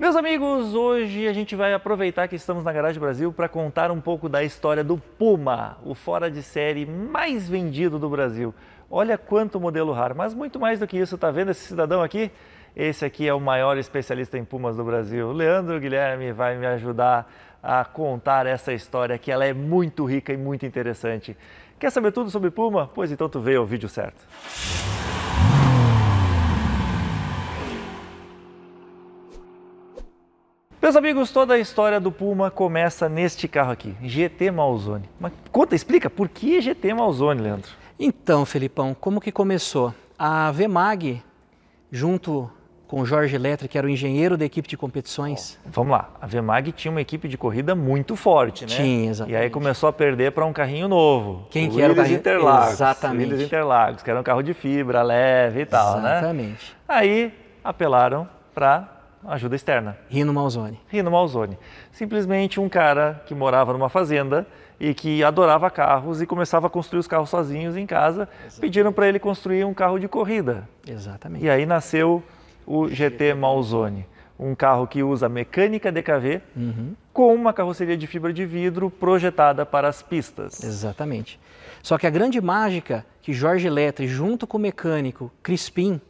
Meus amigos, hoje a gente vai aproveitar que estamos na Garagem Brasil para contar um pouco da história do Puma, o fora de série mais vendido do Brasil. Olha quanto modelo raro, mas muito mais do que isso, tá vendo esse cidadão aqui? Esse aqui é o maior especialista em Pumas do Brasil. Leandro Guilherme vai me ajudar a contar essa história que ela é muito rica e muito interessante. Quer saber tudo sobre Puma? Pois então tu vê o vídeo certo. Meus amigos, toda a história do Puma começa neste carro aqui, GT Malzone. Mas conta, explica, por que GT Malzone, Leandro? Então, Felipão, como que começou? A VMAG, junto com o Jorge Letra, que era o engenheiro da equipe de competições. Bom, vamos lá, a VMAG tinha uma equipe de corrida muito forte, né? Tinha, exatamente. E aí começou a perder para um carrinho novo. Quem que era o carrinho? Interlagos. Exatamente. Willis Interlagos, que era um carro de fibra, leve e tal, exatamente. né? Exatamente. Aí apelaram para ajuda externa. Rino Malzone. Rino Malzone. Simplesmente um cara que morava numa fazenda e que adorava carros e começava a construir os carros sozinhos em casa, Exatamente. pediram para ele construir um carro de corrida. Exatamente. E aí nasceu o GT Malzone, um carro que usa mecânica DKV uhum. com uma carroceria de fibra de vidro projetada para as pistas. Exatamente. Só que a grande mágica que Jorge Letra, junto com o mecânico Crispim,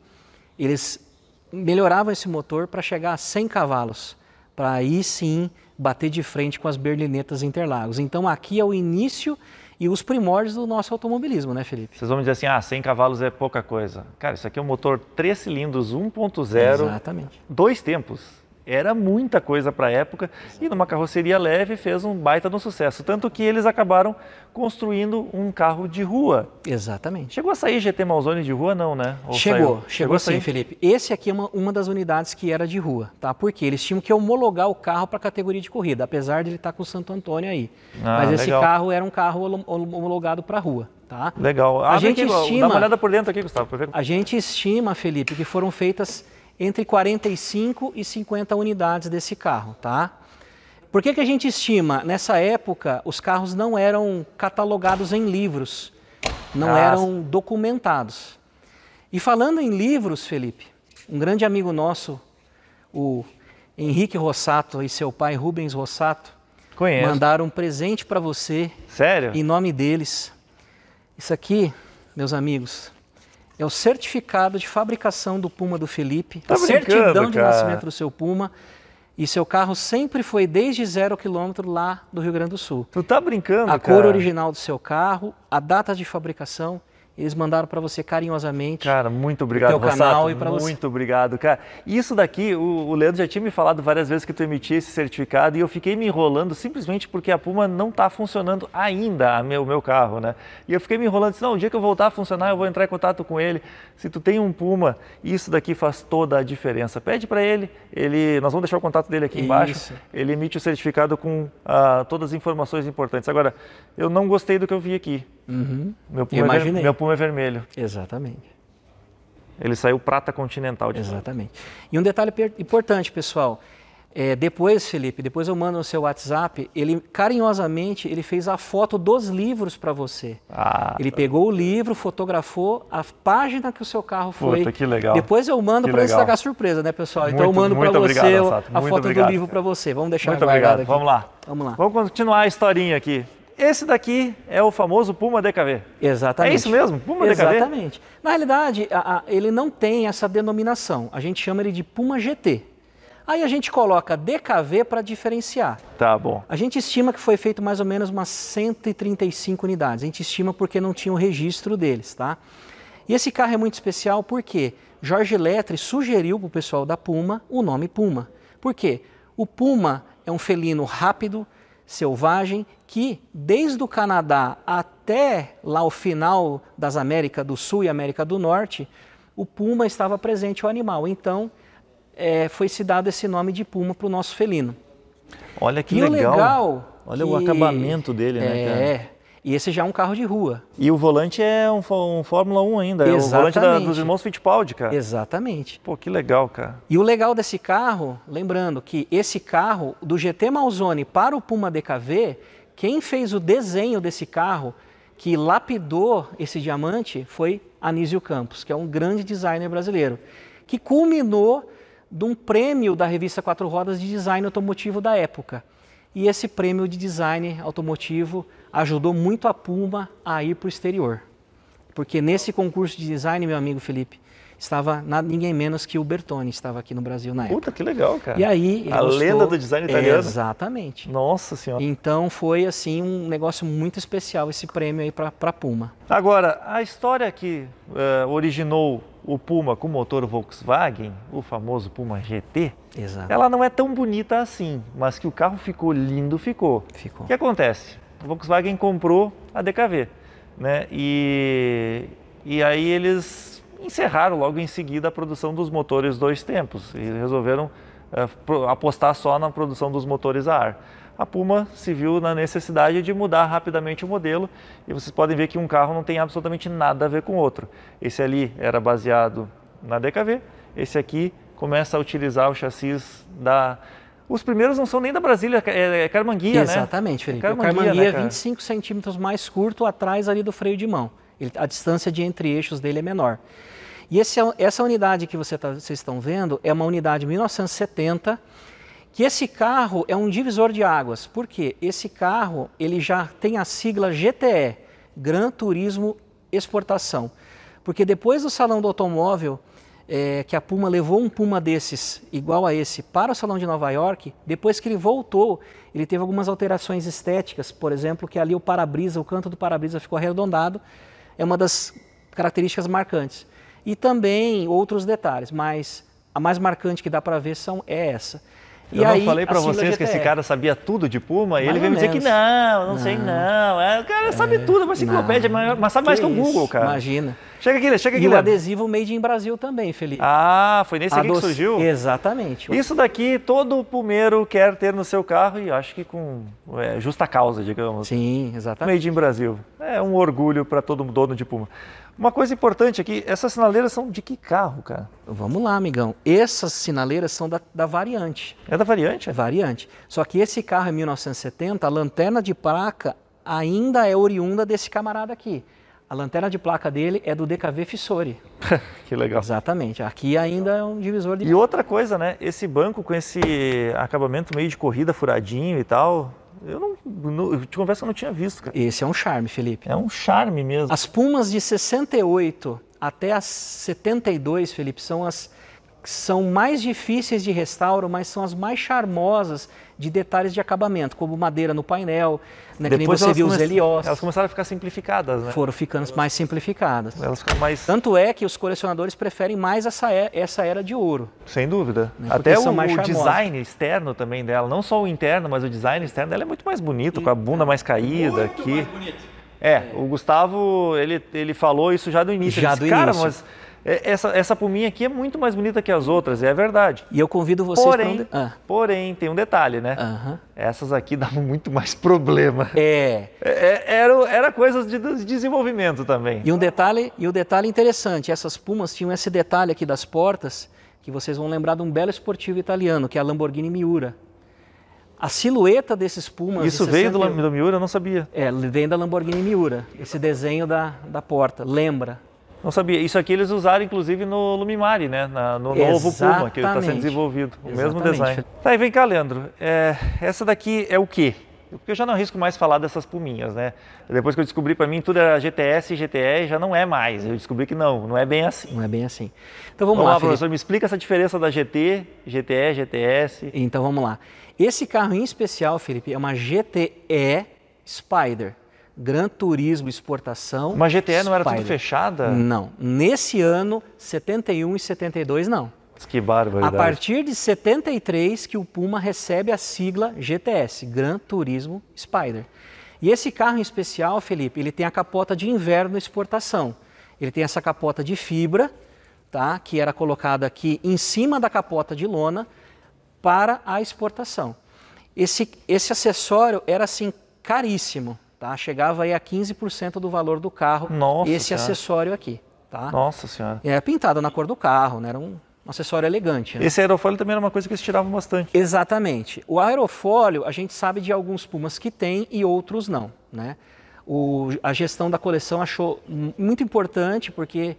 eles melhoravam esse motor para chegar a 100 cavalos, para aí sim bater de frente com as berlinetas Interlagos. Então aqui é o início e os primórdios do nosso automobilismo, né, Felipe? Vocês vão me dizer assim, ah, 100 cavalos é pouca coisa. Cara, isso aqui é um motor 3 cilindros 1.0. Exatamente. Dois tempos. Era muita coisa para a época e numa carroceria leve fez um baita de sucesso. Tanto que eles acabaram construindo um carro de rua. Exatamente. Chegou a sair GT Malzone de rua, não, né? Ou chegou, saiu? chegou, chegou sim, Felipe. Esse aqui é uma, uma das unidades que era de rua, tá? Porque eles tinham que homologar o carro para a categoria de corrida, apesar de ele estar tá com o Santo Antônio aí. Ah, Mas esse legal. carro era um carro homologado para rua. Tá? Legal. A Abre ah, gente aqui, estima, dá uma olhada por dentro aqui, Gustavo. A gente estima, Felipe, que foram feitas entre 45 e 50 unidades desse carro, tá? Por que, que a gente estima? Nessa época, os carros não eram catalogados em livros, não Nossa. Ah, eram documentados. E falando em livros, Felipe, um grande amigo nosso, o Henrique Rossato e seu pai Rubens Rossato, Conheço. mandaram um presente para você. Sério? Em nome deles. Isso aqui, meus amigos, é o certificado de fabricação do Puma do Felipe, tá a certidão de cara. nascimento do seu Puma. E seu carro sempre foi desde zero quilômetro lá do Rio Grande do Sul. Tu tá brincando, A cara. cor original do seu carro, a data de fabricação eles mandaram para você carinhosamente. Cara, muito obrigado, teu canal e para você. Muito obrigado, cara. Isso daqui, o, o Leandro já tinha me falado várias vezes que tu emitia esse certificado e eu fiquei me enrolando simplesmente porque a Puma não está funcionando ainda, o meu, meu carro, né? E eu fiquei me enrolando, disse, não, o dia que eu voltar a funcionar, eu vou entrar em contato com ele. Se tu tem um Puma, isso daqui faz toda a diferença. Pede para ele, ele, nós vamos deixar o contato dele aqui isso. embaixo. Ele emite o certificado com ah, todas as informações importantes. Agora, eu não gostei do que eu vi aqui. Uhum. Meu, puma é Imaginei. É meu puma é vermelho. Exatamente. Ele saiu prata continental de Exatamente. E um detalhe importante, pessoal. É, depois, Felipe, depois eu mando no seu WhatsApp, ele carinhosamente ele fez a foto dos livros para você. Ah, ele pegou o livro, fotografou a página que o seu carro foi. Puta, que legal. Depois eu mando para destacar a surpresa, né, pessoal? Muito, então eu mando para você obrigado, a foto obrigado, do livro para você. Vamos deixar muito guardado obrigado. aqui. Vamos lá. Vamos lá. Vamos continuar a historinha aqui. Esse daqui é o famoso Puma DKV. É Exatamente. É isso mesmo? Puma Exatamente. DKV? Exatamente. Na realidade, a, a, ele não tem essa denominação. A gente chama ele de Puma GT. Aí a gente coloca DKV para diferenciar. Tá bom. A gente estima que foi feito mais ou menos umas 135 unidades. A gente estima porque não tinha o registro deles, tá? E esse carro é muito especial porque Jorge Letre sugeriu para o pessoal da Puma o nome Puma. Por quê? O Puma é um felino rápido, selvagem que desde o Canadá até lá o final das Américas do Sul e América do Norte, o puma estava presente, o animal. Então, é, foi se dado esse nome de puma para o nosso felino. Olha que e legal. legal Olha que, o acabamento dele, né, é, né, cara? É. E esse já é um carro de rua. E o volante é um, um Fórmula 1 ainda, Exatamente. é o volante da, dos irmãos Fittipaldi, cara. Exatamente. Pô, que legal, cara. E o legal desse carro, lembrando que esse carro do GT Malzone para o Puma DKV, quem fez o desenho desse carro, que lapidou esse diamante, foi Anísio Campos, que é um grande designer brasileiro, que culminou de um prêmio da revista Quatro Rodas de design automotivo da época. E esse prêmio de design automotivo ajudou muito a Puma a ir para o exterior. Porque nesse concurso de design, meu amigo Felipe, estava nada, ninguém menos que o Bertone estava aqui no Brasil na época. Puta, que legal, cara. E aí A gostou, lenda do design italiano. Exatamente. Nossa Senhora. Então foi assim um negócio muito especial esse prêmio aí para Puma. Agora, a história que uh, originou o Puma com motor Volkswagen, o famoso Puma GT, Exato. ela não é tão bonita assim, mas que o carro ficou lindo, ficou. Ficou. O que acontece? O Volkswagen comprou a DKV, né? E, e aí eles encerraram logo em seguida a produção dos motores dois tempos e resolveram uh, apostar só na produção dos motores a ar. A Puma se viu na necessidade de mudar rapidamente o modelo e vocês podem ver que um carro não tem absolutamente nada a ver com o outro. Esse ali era baseado na DKV, esse aqui começa a utilizar o chassis da os primeiros não são nem da Brasília, é, é Carmanguia, Exatamente, né? Exatamente, Felipe. É Carmanguia, Carmanguia né, é 25 centímetros mais curto atrás ali do freio de mão. Ele, a distância de entre eixos dele é menor. E esse, é essa unidade que você tá, vocês estão vendo é uma unidade 1970, que esse carro é um divisor de águas. Por quê? Esse carro ele já tem a sigla GTE, Gran Turismo Exportação. Porque depois do Salão do Automóvel, é, que a Puma levou um Puma desses, igual a esse, para o Salão de Nova York, depois que ele voltou, ele teve algumas alterações estéticas, por exemplo, que ali o para-brisa, o canto do para-brisa ficou arredondado, é uma das características marcantes. E também outros detalhes, mas a mais marcante que dá para ver são, é essa. Eu e não aí, falei para assim, vocês que esse cara sabia tudo de Puma mais e ele veio me dizer que não, não, não, sei não. É, o cara sabe é, tudo, mas é uma enciclopédia, é maior, mas sabe que mais que o Google, cara. Imagina. Chega aqui, chega aqui. E o adesivo Made in Brasil também, Felipe. Ah, foi nesse aqui que surgiu? Exatamente. Isso daqui todo pumeiro quer ter no seu carro e acho que com é, justa causa, digamos. Sim, exatamente. Made in Brasil. É um orgulho para todo dono de Puma. Uma coisa importante aqui, essas sinaleiras são de que carro, cara? Vamos lá, amigão. Essas sinaleiras são da, da variante. É da variante? É variante. Só que esse carro é 1970, a lanterna de placa ainda é oriunda desse camarada aqui. A lanterna de placa dele é do DKV Fissori. que legal. Exatamente. Aqui ainda é um divisor de. E outra coisa, né? Esse banco com esse acabamento meio de corrida furadinho e tal, eu não, não eu te confesso que eu não tinha visto, cara. Esse é um charme, Felipe. É um charme mesmo. As Pumas de 68 até as 72, Felipe, são as são mais difíceis de restauro, mas são as mais charmosas de detalhes de acabamento, como madeira no painel, né, que nem você viu os heliós. Elas começaram a ficar simplificadas, né? Foram ficando elas, mais simplificadas. Elas ficam mais... Tanto é que os colecionadores preferem mais essa, era, é, essa era de ouro. Sem dúvida. Né, Até o, o design externo também dela, não só o interno, mas o design externo dela é muito mais bonito, e... com a bunda mais caída muito aqui. Mais bonito. É, o Gustavo, ele, ele falou isso já do início. Já disse, do início. Mas é, essa, essa pominha aqui é muito mais bonita que as outras, é verdade. E eu convido vocês porém, de... ah. Porém, tem um detalhe, né? Uhum. Essas aqui davam muito mais problema. É. é, é era, era coisas de desenvolvimento também. E um detalhe, e um detalhe interessante, essas pumas tinham esse detalhe aqui das portas, que vocês vão lembrar de um belo esportivo italiano, que é a Lamborghini Miura. A silhueta desses Pumas. Isso de veio do, do Miura, eu não sabia. É, vem da Lamborghini Miura, esse desenho da, da porta. Lembra? Não sabia. Isso aqui eles usaram, inclusive, no Lumimari, né? Na, no Exatamente. novo Puma, que está sendo desenvolvido. O Exatamente. mesmo design. Tá, e vem cá, Leandro. É, essa daqui é o quê? Porque eu já não arrisco mais falar dessas puminhas, né? Depois que eu descobri, para mim, tudo era GTS e GTE, já não é mais. Eu descobri que não, não é bem assim. Não é bem assim. Então vamos, vamos lá, lá professor, me explica essa diferença da GT, GTE, GTS. Então vamos lá. Esse carro em especial, Felipe, é uma GTE Spider. Gran Turismo Exportação. Mas GTE Spider. não era tudo fechada? Não. Nesse ano, 71 e 72, não. Que barbaridade. A partir de 73 que o Puma recebe a sigla GTS, Gran Turismo Spider. E esse carro em especial, Felipe, ele tem a capota de inverno exportação. Ele tem essa capota de fibra, tá, que era colocada aqui em cima da capota de lona para a exportação. Esse, esse acessório era assim caríssimo. Tá? Chegava aí a 15% do valor do carro Nossa esse senhora. acessório aqui. Tá? Nossa senhora. É pintado na cor do carro, né? Era um, um acessório elegante. Né? Esse aerofólio também era uma coisa que eles tiravam bastante. Exatamente. O aerofólio, a gente sabe de alguns Pumas que tem e outros não. Né? O, a gestão da coleção achou muito importante porque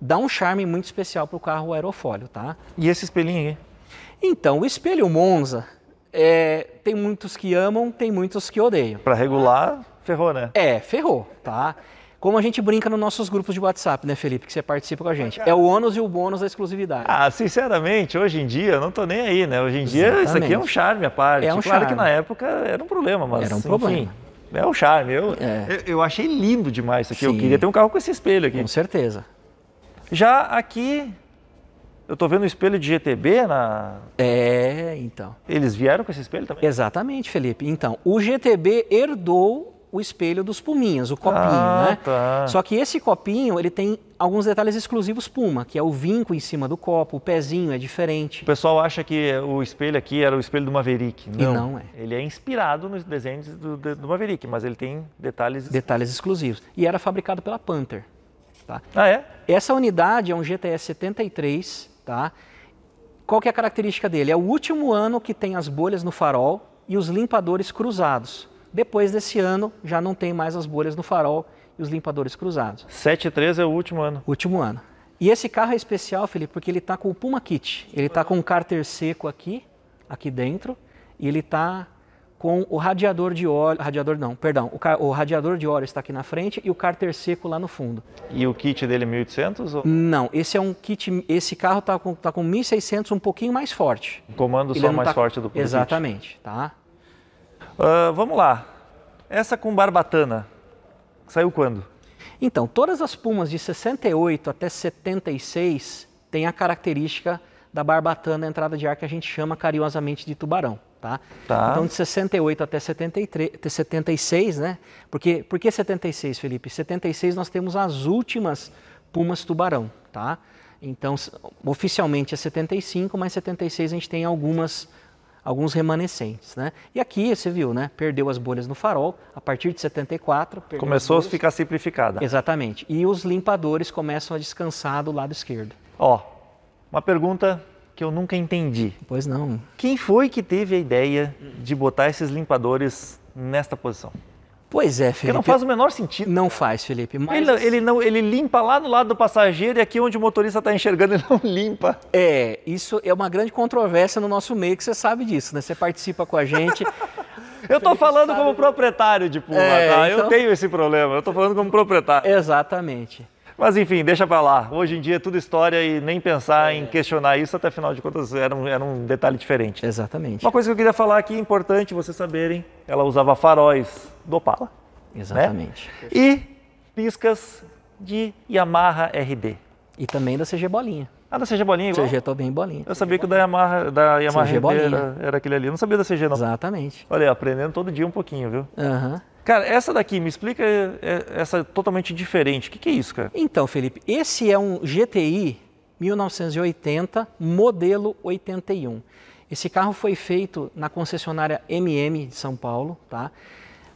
dá um charme muito especial para o carro aerofólio. Tá? E esse espelhinho aí? Então, o espelho Monza, é, tem muitos que amam, tem muitos que odeiam. Para regular, ferrou, né? É, ferrou, tá? Como a gente brinca nos nossos grupos de WhatsApp, né, Felipe? Que você participa com a gente. É o ônus e o bônus da exclusividade. Ah, sinceramente, hoje em dia, eu não tô nem aí, né? Hoje em dia, Exatamente. isso aqui é um charme à parte. É um claro charme. que na época era um problema, mas. Era um problema. Enfim, é um charme. Eu, é. eu, eu, achei lindo demais isso aqui. Sim. Eu queria ter um carro com esse espelho aqui. Com certeza. Já aqui, eu tô vendo o espelho de GTB na. É, então. Eles vieram com esse espelho também? Exatamente, Felipe. Então, o GTB herdou o espelho dos Puminhas, o copinho, ah, né? Tá. Só que esse copinho, ele tem alguns detalhes exclusivos Puma, que é o vinco em cima do copo, o pezinho é diferente. O pessoal acha que o espelho aqui era o espelho do Maverick. Não, e não é. Ele é inspirado nos desenhos do, do Maverick, mas ele tem detalhes... Detalhes exclusivos. E era fabricado pela Panther, tá? Ah, é? Essa unidade é um GTS 73, tá? Qual que é a característica dele? É o último ano que tem as bolhas no farol e os limpadores cruzados. Depois desse ano, já não tem mais as bolhas no farol e os limpadores cruzados. 7.3 é o último ano. Último ano. E esse carro é especial, Felipe, porque ele está com o Puma Kit. Ele está com um cárter seco aqui, aqui dentro, e ele está com o radiador de óleo, radiador não, perdão, o, o, radiador de óleo está aqui na frente e o cárter seco lá no fundo. E o kit dele é 1800? Ou? Não, esse é um kit, esse carro está com, tá com 1600, um pouquinho mais forte. Um comando ele só mais tá, forte do que Exatamente, kit. tá? Uh, vamos lá. Essa com barbatana, saiu quando? Então, todas as pumas de 68 até 76 têm a característica da barbatana, a entrada de ar que a gente chama carinhosamente de tubarão. Tá? tá? Então, de 68 até, 73, até 76, né? Porque, por que 76, Felipe? 76 nós temos as últimas pumas tubarão, tá? Então, oficialmente é 75, mas 76 a gente tem algumas alguns remanescentes, né? E aqui você viu, né? Perdeu as bolhas no farol a partir de 74. Começou a ficar simplificada. Exatamente. E os limpadores começam a descansar do lado esquerdo. Ó, uma pergunta que eu nunca entendi. Pois não. Quem foi que teve a ideia de botar esses limpadores nesta posição? Pois é, Felipe. Porque não faz o menor sentido. Não faz, Felipe. Mas... Ele, ele, não, ele limpa lá do lado do passageiro e aqui onde o motorista está enxergando ele não limpa. É, isso é uma grande controvérsia no nosso meio que você sabe disso, né? Você participa com a gente. Eu estou falando como proprietário de Puma, é, tá? Eu então tenho esse problema, eu estou falando como proprietário. Exatamente. Mas enfim, deixa para lá. Hoje em dia é tudo história e nem pensar é. em questionar isso, até afinal de contas era um, era um detalhe diferente. Exatamente. Uma coisa que eu queria falar aqui, é importante vocês saberem, ela usava faróis do Opala. Né? Exatamente. Né? E piscas de Yamaha RD. E também da CG Bolinha. Ah, da CG Bolinha igual? CG bem Bolinha. Eu sabia que da Yamaha, da Yamaha CG RD era, era, aquele ali. Eu não sabia da CG, não. Exatamente. Olha, aprendendo todo dia um pouquinho, viu? Aham. Uhum. Cara, essa daqui, me explica é, é, essa totalmente diferente. O que, que é isso, cara? Então, Felipe, esse é um GTI 1980, modelo 81. Esse carro foi feito na concessionária MM de São Paulo, tá?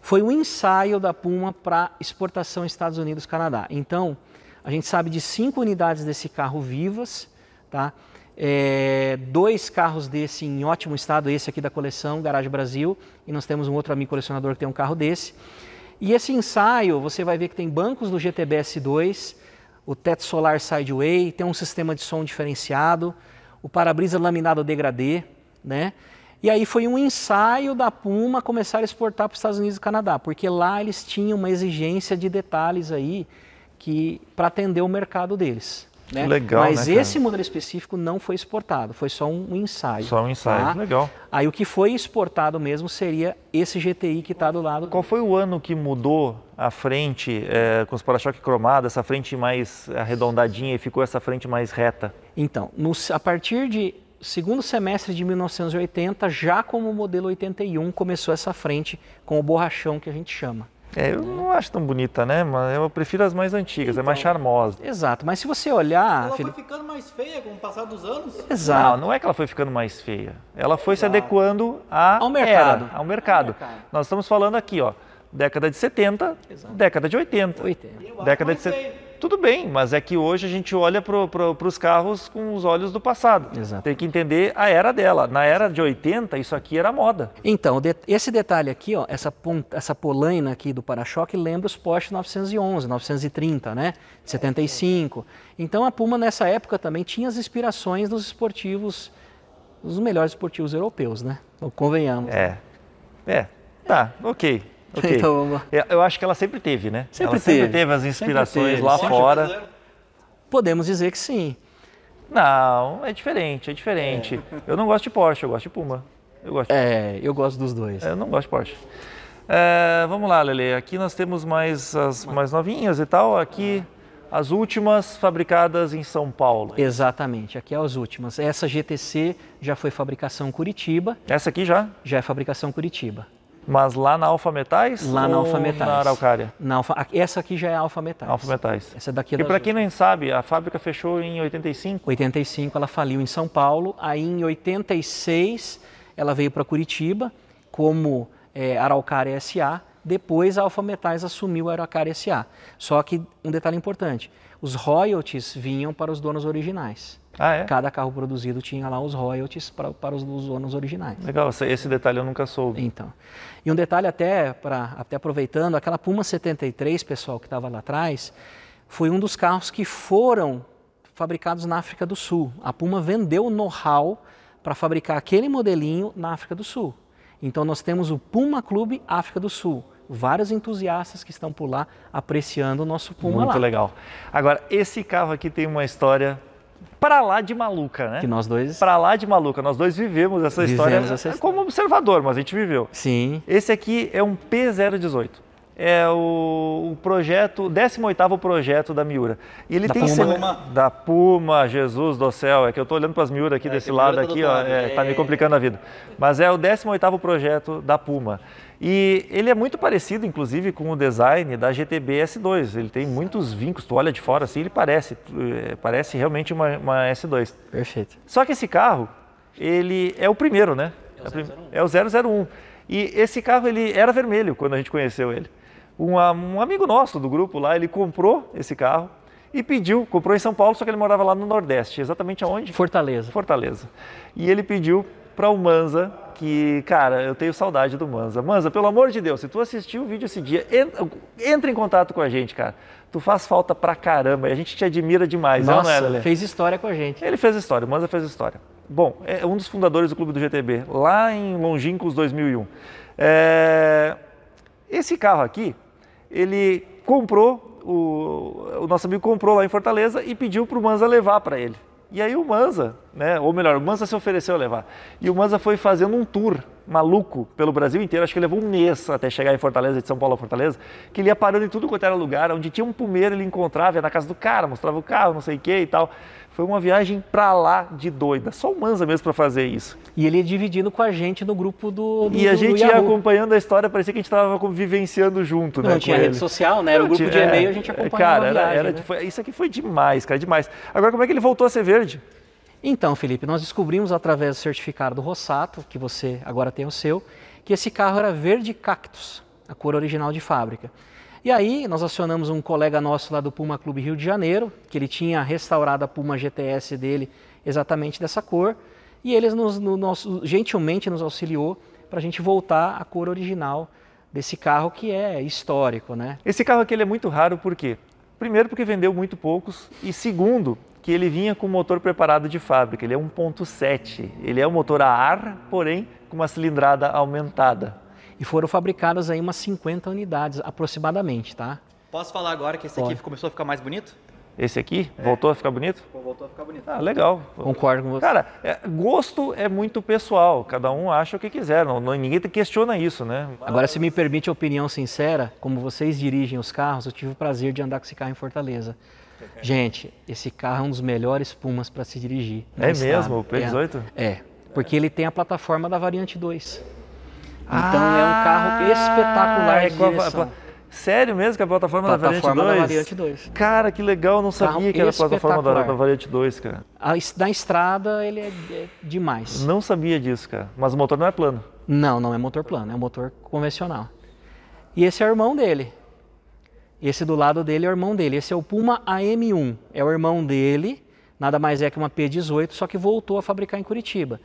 Foi um ensaio da Puma para exportação Estados Unidos-Canadá. Então, a gente sabe de cinco unidades desse carro vivas, tá? É, dois carros desse em ótimo estado, esse aqui da coleção, Garage Brasil, e nós temos um outro amigo colecionador que tem um carro desse. E esse ensaio, você vai ver que tem bancos do GTBS 2, o teto solar sideway, tem um sistema de som diferenciado, o para-brisa laminado degradê, né? E aí foi um ensaio da Puma começar a exportar para os Estados Unidos e Canadá, porque lá eles tinham uma exigência de detalhes aí que para atender o mercado deles. Né? Legal, Mas né, esse modelo específico não foi exportado, foi só um ensaio. Só um ensaio, tá? legal. Aí o que foi exportado mesmo seria esse GTI que está do lado. Qual foi o ano que mudou a frente é, com os para-choque cromados? essa frente mais arredondadinha e ficou essa frente mais reta? Então, no, a partir de segundo semestre de 1980, já como modelo 81, começou essa frente com o borrachão que a gente chama. É, eu não acho tão bonita, né? Mas eu prefiro as mais antigas, então, é mais então, charmosa. Exato, mas se você olhar. Ela Felipe... foi ficando mais feia com o passar dos anos? Exato. Não, não é que ela foi ficando mais feia. Ela foi exato. se adequando à ao mercado. Era, ao mercado. Ao mercado. Nós estamos falando aqui, ó, década de 70, exato. década de 80. 80. Década de 70. Tudo bem, mas é que hoje a gente olha para pro, os carros com os olhos do passado. Exato. Tem que entender a era dela. Na era de 80, isso aqui era moda. Então, esse detalhe aqui, ó, essa, ponta, essa polaina aqui do para-choque lembra os Porsche 911, 930, né? De 75. Então, a Puma nessa época também tinha as inspirações dos esportivos, dos melhores esportivos europeus, né? Convenhamos. É. É, tá, ok. Okay. Então vamos lá. Eu acho que ela sempre teve, né? Sempre ela teve. sempre teve as inspirações teve. lá sempre fora. Podemos dizer que sim. Não, é diferente, é diferente. É. Eu não gosto de Porsche, eu gosto de Puma. Eu gosto. É, eu gosto dos dois. É, eu não gosto de Porsche. É, vamos lá, Lele. Aqui nós temos mais as mais novinhas e tal. Aqui as últimas fabricadas em São Paulo. Exatamente, aqui é as últimas. Essa GTC já foi fabricação Curitiba. Essa aqui já? Já é fabricação Curitiba. Mas lá na Alfa Metais? Lá na Alfa Metais. Na Araucária? Na Alfa, essa aqui já é a Alfa Metais. Alfa Metais. Essa é daqui é E para quem não sabe, a fábrica fechou em 85? 85 ela faliu em São Paulo, aí em 86 ela veio para Curitiba como é, Araucária SA, depois a Alfa Metais assumiu a Araucária SA. Só que um detalhe importante, os royalties vinham para os donos originais. Ah, é? Cada carro produzido tinha lá os royalties pra, para os, donos originais. Legal, esse detalhe eu nunca soube. Então. E um detalhe até, pra, até aproveitando, aquela Puma 73, pessoal, que estava lá atrás, foi um dos carros que foram fabricados na África do Sul. A Puma vendeu o know-how para fabricar aquele modelinho na África do Sul. Então nós temos o Puma Clube África do Sul. Vários entusiastas que estão por lá apreciando o nosso Puma Muito lá. legal. Agora, esse carro aqui tem uma história para lá de maluca, né? Que nós dois. Para lá de maluca. Nós dois vivemos essa Vivemos história essa como observador, mas a gente viveu. Sim. Esse aqui é um P018 é o, o projeto, 18 projeto da Miura. E ele da tem Puma. Sema... da Puma, Jesus do céu, é que eu estou olhando para as Miura aqui é, desse lado aqui, ó, É, é... tá me é. complicando a vida. Mas é o 18 projeto da Puma. E ele é muito parecido, inclusive, com o design da GTB S2. Ele tem muitos vincos, tu olha de fora assim, ele parece, é, parece realmente uma, uma S2. Perfeito. Só que esse carro, ele é o primeiro, né? É o 001. É o 001. É e esse carro, ele era vermelho quando a gente conheceu ele um, um amigo nosso do grupo lá, ele comprou esse carro e pediu, comprou em São Paulo, só que ele morava lá no Nordeste, exatamente aonde? Fortaleza. Fortaleza. E ele pediu para o Manza, que, cara, eu tenho saudade do Manza. Manza, pelo amor de Deus, se tu assistiu o vídeo esse dia, entra em contato com a gente, cara. Tu faz falta pra caramba, e a gente te admira demais. Nossa, não é, fez história com a gente. Ele fez história, o Manza fez história. Bom, é um dos fundadores do Clube do GTB, lá em longínquos 2001. É... Esse carro aqui, ele comprou, o, o nosso amigo comprou lá em Fortaleza e pediu para o Manza levar para ele. E aí o Manza né? Ou melhor, o Mansa se ofereceu a levar. E o Mansa foi fazendo um tour maluco pelo Brasil inteiro, acho que levou um mês até chegar em Fortaleza, de São Paulo a Fortaleza, que ele ia parando em tudo quanto era lugar, onde tinha um pumeiro ele encontrava, ia na casa do cara, mostrava o carro, não sei o que e tal. Foi uma viagem pra lá de doida, só o Mansa mesmo para fazer isso. E ele ia dividindo com a gente no grupo do, do E a gente ia acompanhando a história, parecia que a gente estava vivenciando junto, não, né? Não tinha rede ele. social, né? Era não, o grupo tinha, de e-mail, é, a gente acompanhava cara, a viagem. né? isso aqui foi demais, cara, demais. Agora, como é que ele voltou a ser verde? Então, Felipe, nós descobrimos através do certificado do Rossato, que você agora tem o seu, que esse carro era verde cactus, a cor original de fábrica. E aí nós acionamos um colega nosso lá do Puma Clube Rio de Janeiro, que ele tinha restaurado a Puma GTS dele exatamente dessa cor, e eles nos, no nosso, gentilmente nos auxiliou para a gente voltar à cor original desse carro que é histórico, né? Esse carro aqui é muito raro por quê? Primeiro porque vendeu muito poucos e segundo, que ele vinha com motor preparado de fábrica, ele é 1.7, ele é um motor a ar, porém com uma cilindrada aumentada. E foram fabricadas aí umas 50 unidades aproximadamente, tá? Posso falar agora que esse Pode. aqui começou a ficar mais bonito? Esse aqui? É. Voltou a ficar bonito? Voltou a ficar bonito. Ah, legal. Concordo com você. Cara, é, gosto é muito pessoal. Cada um acha o que quiser. Não, não, ninguém questiona isso, né? Agora, se me permite a opinião sincera, como vocês dirigem os carros, eu tive o prazer de andar com esse carro em Fortaleza. Gente, esse carro é um dos melhores Pumas para se dirigir. É estado. mesmo? O P18? É, é, porque ele tem a plataforma da variante 2. Ah, então ah, é um carro espetacular é de direção. A, sério mesmo que é a plataforma, plataforma da, variante 2? da variante 2? Cara, que legal, não sabia carro que era a plataforma da, da, variante 2, cara. na estrada ele é, é demais. Não sabia disso, cara. Mas o motor não é plano. Não, não é motor plano, é um motor convencional. E esse é o irmão dele. Esse do lado dele é o irmão dele. Esse é o Puma AM1. É o irmão dele, nada mais é que uma P18, só que voltou a fabricar em Curitiba.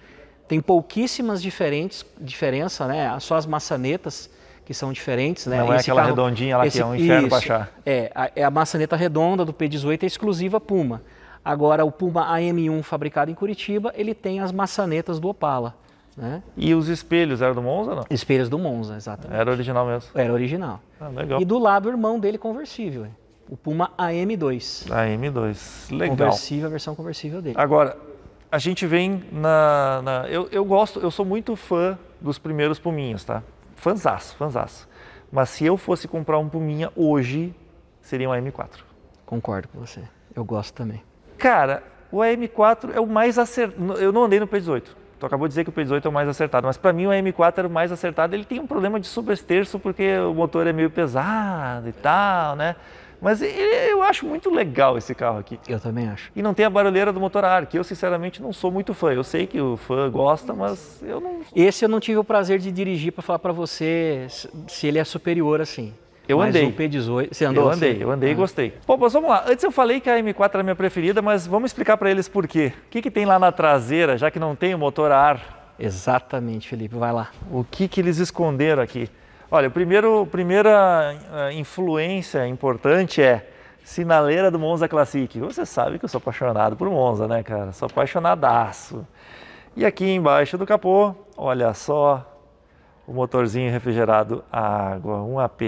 Tem pouquíssimas diferentes, diferença, né? Só as maçanetas que são diferentes, né? Não é esse é aquela carro, redondinha lá esse, que é um inferno para achar. É, a, é a maçaneta redonda do P18 é exclusiva Puma. Agora o Puma AM1 fabricado em Curitiba, ele tem as maçanetas do Opala. Né? E os espelhos eram do Monza não? Espelhos do Monza, exatamente. Era original mesmo? Era original. Ah, legal. E do lado o irmão dele conversível, o Puma AM2. AM2, legal. Conversível, a versão conversível dele. Agora, a gente vem na... na eu, eu gosto, eu sou muito fã dos primeiros Puminhas, tá? Fanzaço, fanzaço. Mas se eu fosse comprar um Puminha hoje, seria um AM4. Concordo com você. Eu gosto também. Cara, o AM4 é o mais acertado. Eu não andei no P18. Tu acabou de dizer que o P18 é o mais acertado, mas para mim o M4 era o mais acertado. Ele tem um problema de subesterço porque o motor é meio pesado e tal, né? Mas eu acho muito legal esse carro aqui. Eu também acho. E não tem a barulheira do motor a ar, que eu sinceramente não sou muito fã. Eu sei que o fã gosta, mas eu não. Esse eu não tive o prazer de dirigir para falar para você se ele é superior assim. Assim? Eu andei. Mas o P18, você andou? Eu andei, assim? eu andei ah. e gostei. Bom, mas vamos lá. Antes eu falei que a M4 era a minha preferida, mas vamos explicar para eles por quê. O que, que tem lá na traseira, já que não tem o motor a ar? Exatamente, Felipe, vai lá. O que, que eles esconderam aqui? Olha, primeiro, primeira eh, influência importante é sinaleira do Monza Classic. Você sabe que eu sou apaixonado por Monza, né, cara? Sou apaixonadaço. E aqui embaixo do capô, olha só, o motorzinho refrigerado a água, um AP.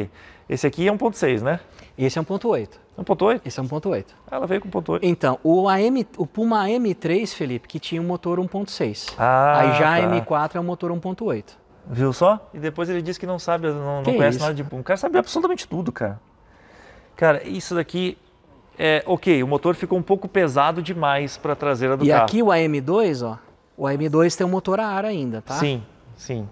Esse aqui é 1.6, né? Esse é 1.8. 1.8? É esse é 1.8. Ela veio com 1.8. Então, o, AM, o Puma M3, Felipe, que tinha um motor 1.6. Ah, Aí já a tá. M4 é um motor 1.8. Viu só? E depois ele disse que não sabe, não, não conhece isso? nada de Puma. O cara sabe absolutamente tudo, cara. Cara, isso daqui é ok, o motor ficou um pouco pesado demais para a traseira do e carro. E aqui o AM2, ó, o AM2 tem um motor a ar ainda, tá? Sim, sim.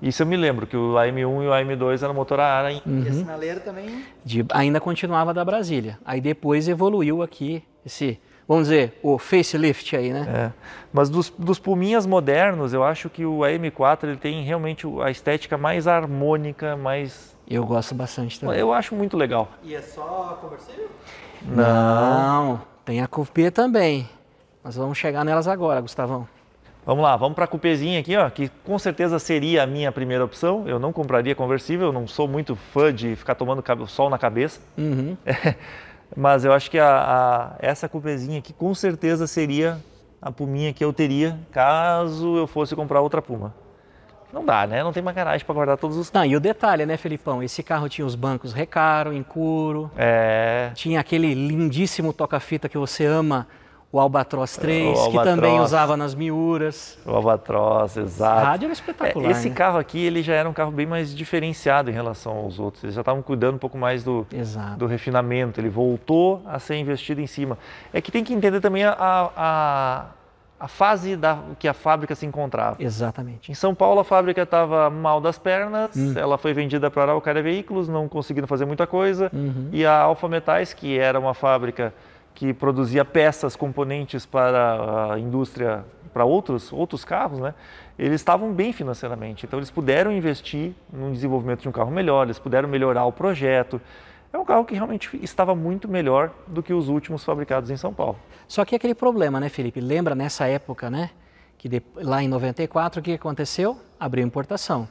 Isso eu me lembro, que o AM1 e o AM2 eram motor a ar ainda. Uhum. E a sinaleira também? De, ainda continuava da Brasília. Aí depois evoluiu aqui esse, vamos dizer, o facelift aí, né? É. Mas dos, dos pulminhas modernos, eu acho que o AM4 ele tem realmente a estética mais harmônica, mais... Eu gosto bastante também. Eu acho muito legal. E é só conversível? Não, Não tem a Coupé também. Mas vamos chegar nelas agora, Gustavão. Vamos lá, vamos para a cupezinha aqui, ó, que com certeza seria a minha primeira opção. Eu não compraria conversível, não sou muito fã de ficar tomando sol na cabeça. Uhum. É, mas eu acho que a, a, essa cupezinha aqui com certeza seria a puminha que eu teria caso eu fosse comprar outra puma. Não dá, né? Não tem mais garagem para guardar todos os carros. Não, e o detalhe, né, Felipão? Esse carro tinha os bancos Recaro, Encuro. É. Tinha aquele lindíssimo toca-fita que você ama o Albatroz 3, o que também usava nas Miuras. O Albatroz, exato. rádio era espetacular. É, esse né? carro aqui, ele já era um carro bem mais diferenciado em relação aos outros. Eles já estavam cuidando um pouco mais do, exato. do refinamento. Ele voltou a ser investido em cima. É que tem que entender também a, a, a fase da, que a fábrica se encontrava. Exatamente. Em São Paulo, a fábrica estava mal das pernas. Hum. Ela foi vendida para a Araucária Veículos, não conseguindo fazer muita coisa. Uhum. E a Alfa Metais, que era uma fábrica que produzia peças, componentes para a indústria, para outros, outros carros, né? eles estavam bem financeiramente. Então eles puderam investir no desenvolvimento de um carro melhor, eles puderam melhorar o projeto. É um carro que realmente estava muito melhor do que os últimos fabricados em São Paulo. Só que é aquele problema, né, Felipe? Lembra nessa época, né? Que de, lá em 94, o que aconteceu? Abriu importação.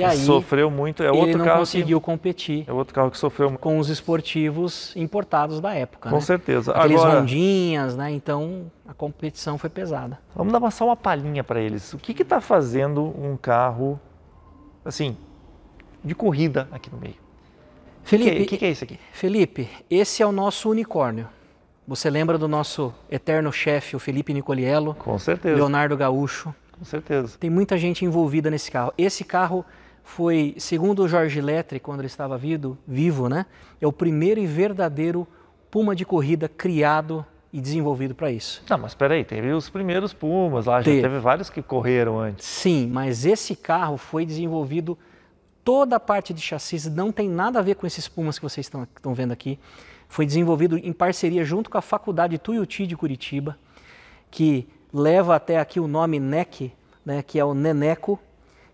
E aí, sofreu muito. É outro ele não carro conseguiu que, competir. É outro carro que sofreu Com os esportivos importados da época. Com né? certeza. Aqueles Agora, rondinhas, né? Então a competição foi pesada. Vamos dar só uma palhinha para eles. O que está fazendo um carro assim de corrida aqui no meio? Felipe, o que, que, é isso aqui? Felipe, esse é o nosso unicórnio. Você lembra do nosso eterno chefe, o Felipe Nicoliello? Com certeza. Leonardo Gaúcho. Com certeza. Tem muita gente envolvida nesse carro. Esse carro foi, segundo o Jorge Letre quando ele estava vivo, vivo né, é o primeiro e verdadeiro puma de corrida criado e desenvolvido para isso. Não, mas peraí, teve os primeiros pumas lá, Te... já teve vários que correram antes. Sim, mas esse carro foi desenvolvido, toda a parte de chassis não tem nada a ver com esses pumas que vocês estão, estão vendo aqui. Foi desenvolvido em parceria junto com a Faculdade Tuiuti de Curitiba, que leva até aqui o nome NEC, né, que é o Neneco,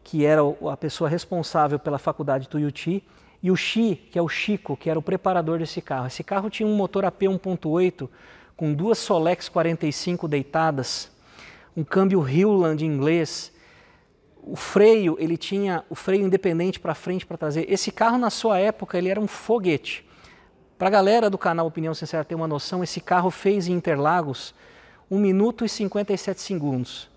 que era a pessoa responsável pela faculdade Tuiuti, e o Xi, que é o Chico, que era o preparador desse carro. Esse carro tinha um motor AP 1.8 com duas Solex 45 deitadas, um câmbio Hewland inglês. O freio, ele tinha o freio independente para frente para trazer. Esse carro na sua época, ele era um foguete. Para a galera do canal Opinião Sincera ter uma noção, esse carro fez em Interlagos 1 minuto e 57 segundos.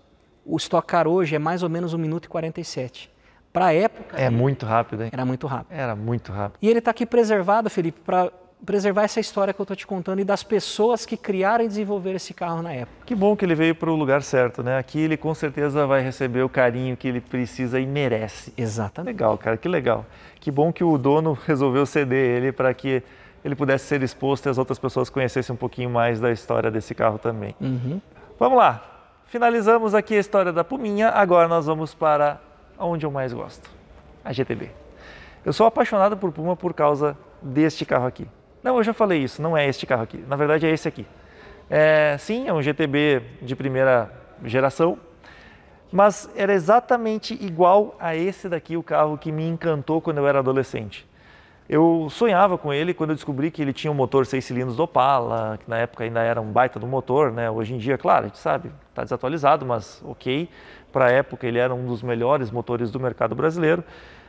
O Stock Car hoje é mais ou menos 1 minuto e 47. Para a época. É muito rápido, hein? Era muito rápido. Era muito rápido. E ele está aqui preservado, Felipe, para preservar essa história que eu estou te contando e das pessoas que criaram e desenvolveram esse carro na época. Que bom que ele veio para o lugar certo, né? Aqui ele com certeza vai receber o carinho que ele precisa e merece. Exatamente. Legal, cara, que legal. Que bom que o dono resolveu ceder ele para que ele pudesse ser exposto e as outras pessoas conhecessem um pouquinho mais da história desse carro também. Uhum. Vamos lá, Finalizamos aqui a história da Puminha, agora nós vamos para onde eu mais gosto, a GTB. Eu sou apaixonado por Puma por causa deste carro aqui. Não, eu já falei isso, não é este carro aqui, na verdade é esse aqui. É, sim, é um GTB de primeira geração, mas era exatamente igual a esse daqui, o carro que me encantou quando eu era adolescente. Eu sonhava com ele quando eu descobri que ele tinha um motor seis cilindros do Opala, que na época ainda era um baita do motor, né? Hoje em dia, claro, a gente sabe, está desatualizado, mas ok. Para a época ele era um dos melhores motores do mercado brasileiro.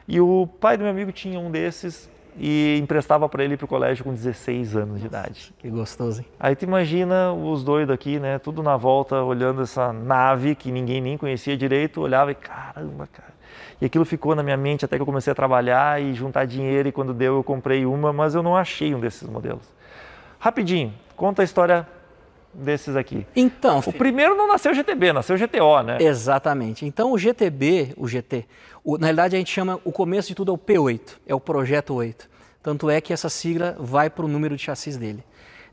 E o pai do meu amigo tinha um desses e emprestava para ele para o colégio com 16 anos Nossa, de idade. Que gostoso, hein? Aí tu imagina os doidos aqui, né? Tudo na volta, olhando essa nave que ninguém nem conhecia direito, olhava e caramba, cara e aquilo ficou na minha mente até que eu comecei a trabalhar e juntar dinheiro e quando deu eu comprei uma, mas eu não achei um desses modelos. Rapidinho, conta a história desses aqui. Então, filho, o primeiro não nasceu GTB, nasceu GTO, né? Exatamente. Então o GTB, o GT, o, na realidade a gente chama o começo de tudo é o P8, é o projeto 8. Tanto é que essa sigla vai para o número de chassis dele.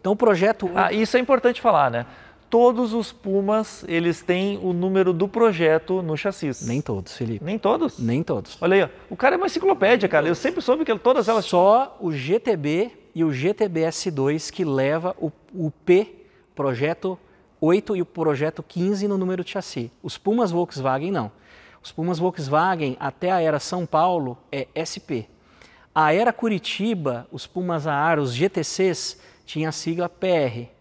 Então o projeto. Ah, isso é importante falar, né? todos os Pumas eles têm o número do projeto no chassi. Nem todos, Felipe. Nem todos? Nem todos. Olha aí, ó. o cara é uma enciclopédia, cara. Eu sempre soube que todas elas. Só o GTB e o GTBS2 que leva o, o P, projeto 8 e o projeto 15 no número de chassi. Os Pumas Volkswagen não. Os Pumas Volkswagen até a era São Paulo é SP. A era Curitiba, os Pumas Aar, os GTCs tinha a sigla PR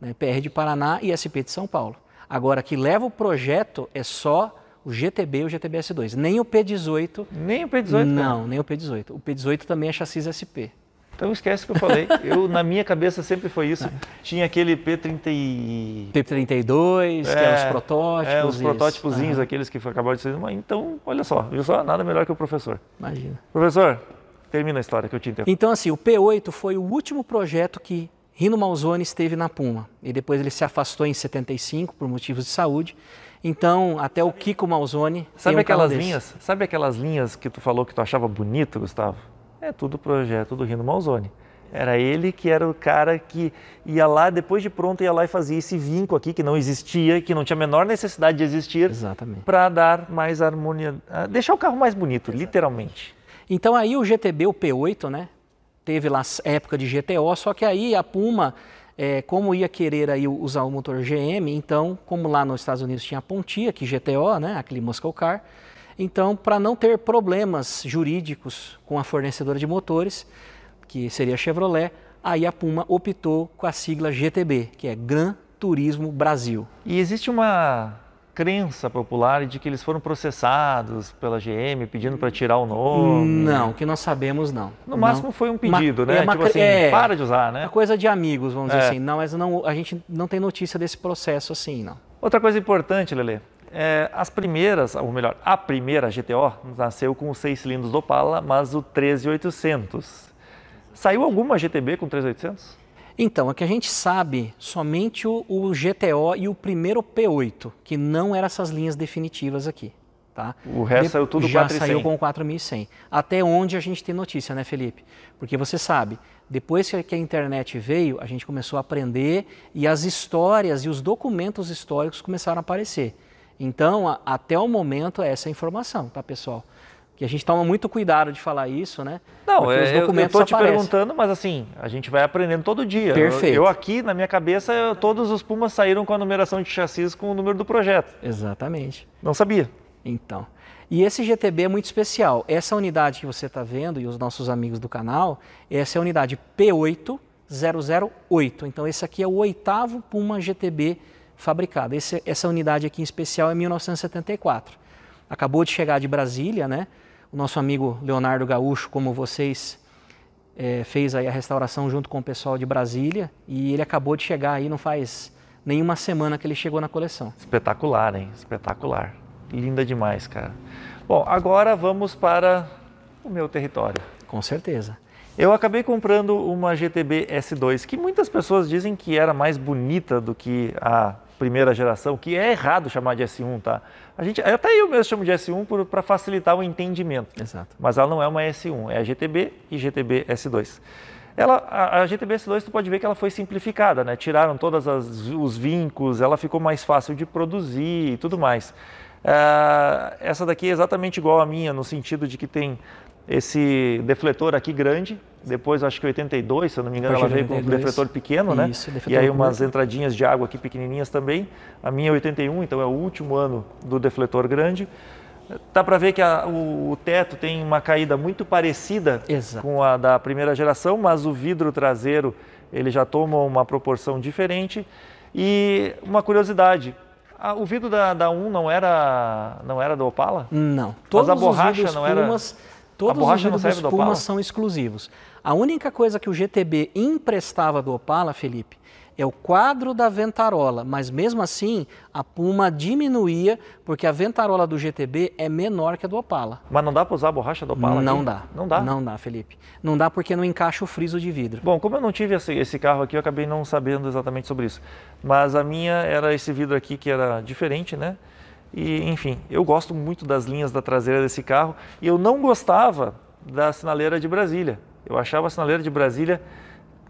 né, PR de Paraná e SP de São Paulo. Agora, que leva o projeto é só o GTB e o GTBS2, nem o P18. Nem o P18? Não, cara. nem o P18. O P18 também é chassis SP. Então esquece o que eu falei. Eu, na minha cabeça sempre foi isso. Não. Tinha aquele P30 P32, é, que é os é, protótipos. É, os protótiposzinhos aqueles que acabaram de ser. Então, olha só, viu só? Nada melhor que o professor. Imagina. Professor, termina a história que eu te interrompo. Então, assim, o P8 foi o último projeto que Rino Malzone esteve na Puma e depois ele se afastou em 75 por motivos de saúde. Então, até o Kiko Malzone. Sabe um aquelas linhas? Sabe aquelas linhas que tu falou que tu achava bonito, Gustavo? É tudo projeto do Rino Malzone. Era ele que era o cara que ia lá, depois de pronto, ia lá e fazia esse vinco aqui que não existia, que não tinha a menor necessidade de existir. Exatamente. Para dar mais harmonia. Ah, deixar o carro mais bonito, Exatamente. literalmente. Então aí o GTB, o P8, né? teve lá época de GTO, só que aí a Puma, é, como ia querer aí usar o motor GM, então, como lá nos Estados Unidos tinha a Pontia, que GTO, né, aquele Muscle Car, então, para não ter problemas jurídicos com a fornecedora de motores, que seria a Chevrolet, aí a Puma optou com a sigla GTB, que é Gran Turismo Brasil. E existe uma crença popular de que eles foram processados pela GM pedindo para tirar o nome? Não, que nós sabemos não. No não. máximo foi um pedido, é né? É uma, tipo assim, é, para de usar, né? É coisa de amigos, vamos é. dizer assim. Não, mas não, a gente não tem notícia desse processo assim, não. Outra coisa importante, Lele, é, as primeiras, ou melhor, a primeira GTO nasceu com os seis cilindros do Opala, mas o 13800. Saiu alguma GTB com 13800? Então, é que a gente sabe somente o, o GTO e o primeiro P8, que não eram essas linhas definitivas aqui. Tá? O resto De... saiu tudo Já 4, saiu com 4.100. Até onde a gente tem notícia, né, Felipe? Porque você sabe, depois que a internet veio, a gente começou a aprender e as histórias e os documentos históricos começaram a aparecer. Então, a... até o momento, é essa informação, tá, pessoal? que a gente toma muito cuidado de falar isso, né? Não, é, eu, eu tô te perguntando, mas assim, a gente vai aprendendo todo dia. Perfeito. Eu, eu aqui, na minha cabeça, eu, todos os Pumas saíram com a numeração de chassis com o número do projeto. Exatamente. Não sabia. Então. E esse GTB é muito especial. Essa unidade que você está vendo e os nossos amigos do canal, essa é a unidade P8008. Então esse aqui é o oitavo Puma GTB fabricado. Esse, essa unidade aqui em especial é 1974. Acabou de chegar de Brasília, né? o nosso amigo Leonardo Gaúcho, como vocês, é, fez aí a restauração junto com o pessoal de Brasília e ele acabou de chegar aí, não faz nenhuma semana que ele chegou na coleção. Espetacular, hein? Espetacular. Linda demais, cara. Bom, agora vamos para o meu território. Com certeza. Eu acabei comprando uma GTB S2, que muitas pessoas dizem que era mais bonita do que a primeira geração, que é errado chamar de S1, tá? A gente, até eu mesmo chamo de S1 para facilitar o entendimento. Exato. Mas ela não é uma S1, é a GTB e GTB S2. Ela, a, a GTB S2, tu pode ver que ela foi simplificada, né? Tiraram todos os vincos, ela ficou mais fácil de produzir e tudo mais. Uh, essa daqui é exatamente igual à minha, no sentido de que tem esse defletor aqui grande, depois acho que 82, se eu não me engano, depois ela veio 82. com um defletor pequeno, né? Isso, defletor e aí umas grande. entradinhas de água aqui pequenininhas também. A minha é 81, então é o último ano do defletor grande. tá para ver que a, o, o, teto tem uma caída muito parecida Exato. com a da primeira geração, mas o vidro traseiro ele já toma uma proporção diferente. E uma curiosidade, a, o vidro da, da 1 não era, não era do Opala? Não. todas as a borracha não eram Todos os vidros dos Puma são exclusivos. A única coisa que o GTB emprestava do Opala, Felipe, é o quadro da ventarola, mas mesmo assim a Puma diminuía porque a ventarola do GTB é menor que a do Opala. Mas não dá para usar a borracha do Opala? Não aqui? dá. Não dá? Não dá, Felipe. Não dá porque não encaixa o friso de vidro. Bom, como eu não tive esse, esse carro aqui, eu acabei não sabendo exatamente sobre isso. Mas a minha era esse vidro aqui que era diferente, né? E, enfim, eu gosto muito das linhas da traseira desse carro e eu não gostava da sinaleira de Brasília. Eu achava a sinaleira de Brasília